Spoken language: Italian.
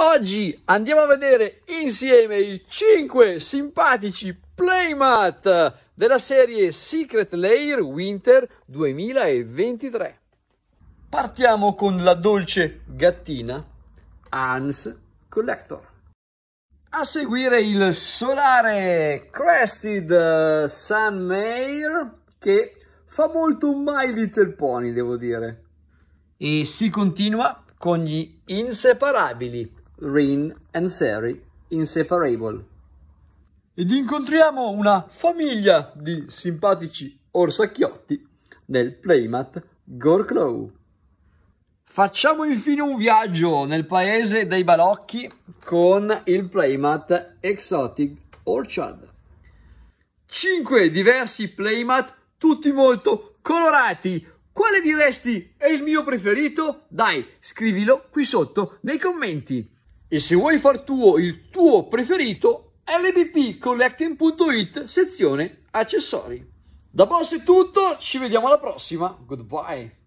Oggi andiamo a vedere insieme i 5 simpatici playmat della serie Secret Lair Winter 2023. Partiamo con la dolce gattina Hans Collector. A seguire il solare Crested eh, Sun Mare che fa molto My Little Pony devo dire. E si continua con gli inseparabili Rin e Seri, Inseparable. Ed incontriamo una famiglia di simpatici orsacchiotti del playmat Gorklow. Facciamo infine un viaggio nel paese dei balocchi con il playmat Exotic Orchard. Cinque diversi playmat, tutti molto colorati. Quale diresti è il mio preferito? Dai, scrivilo qui sotto nei commenti. E se vuoi far tuo il tuo preferito, lbpcollecting.it sezione accessori. Da boss è tutto, ci vediamo alla prossima. Goodbye.